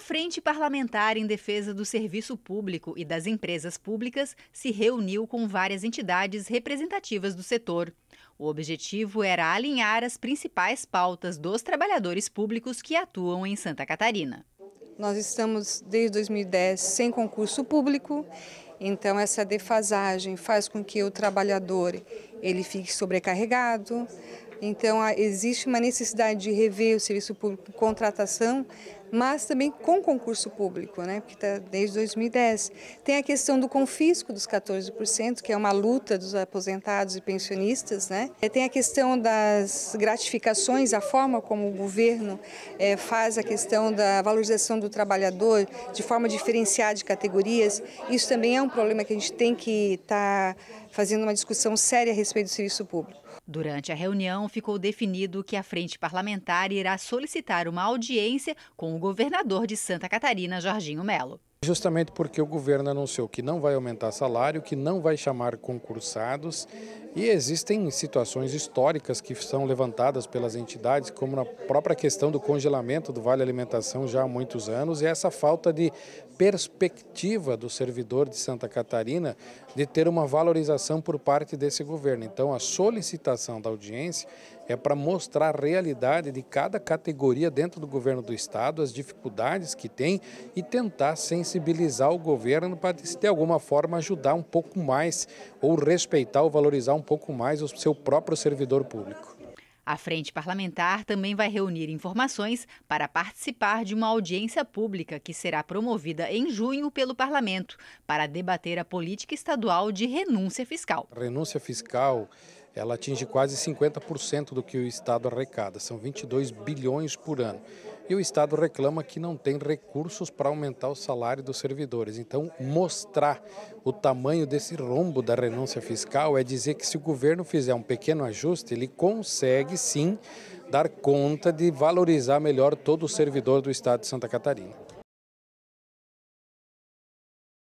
A Frente Parlamentar em Defesa do Serviço Público e das Empresas Públicas se reuniu com várias entidades representativas do setor. O objetivo era alinhar as principais pautas dos trabalhadores públicos que atuam em Santa Catarina. Nós estamos desde 2010 sem concurso público, então essa defasagem faz com que o trabalhador ele fique sobrecarregado. Então existe uma necessidade de rever o serviço público, contratação mas também com concurso público, né, porque está desde 2010. Tem a questão do confisco dos 14%, que é uma luta dos aposentados e pensionistas. Né? É, tem a questão das gratificações, a forma como o governo é, faz a questão da valorização do trabalhador de forma diferenciada de categorias. Isso também é um problema que a gente tem que estar tá fazendo uma discussão séria a respeito do serviço público. Durante a reunião, ficou definido que a frente parlamentar irá solicitar uma audiência com o governador de Santa Catarina, Jorginho Melo. Justamente porque o governo anunciou que não vai aumentar salário, que não vai chamar concursados e existem situações históricas que são levantadas pelas entidades, como na própria questão do congelamento do Vale Alimentação já há muitos anos e essa falta de perspectiva do servidor de Santa Catarina de ter uma valorização por parte desse governo. Então a solicitação da audiência é para mostrar a realidade de cada categoria dentro do governo do Estado, as dificuldades que tem e tentar, sensibilizar sensibilizar o governo para, de alguma forma, ajudar um pouco mais ou respeitar ou valorizar um pouco mais o seu próprio servidor público. A Frente Parlamentar também vai reunir informações para participar de uma audiência pública que será promovida em junho pelo Parlamento para debater a política estadual de renúncia fiscal. Renúncia fiscal ela atinge quase 50% do que o Estado arrecada, são 22 bilhões por ano. E o Estado reclama que não tem recursos para aumentar o salário dos servidores. Então, mostrar o tamanho desse rombo da renúncia fiscal é dizer que se o governo fizer um pequeno ajuste, ele consegue sim dar conta de valorizar melhor todo o servidor do Estado de Santa Catarina.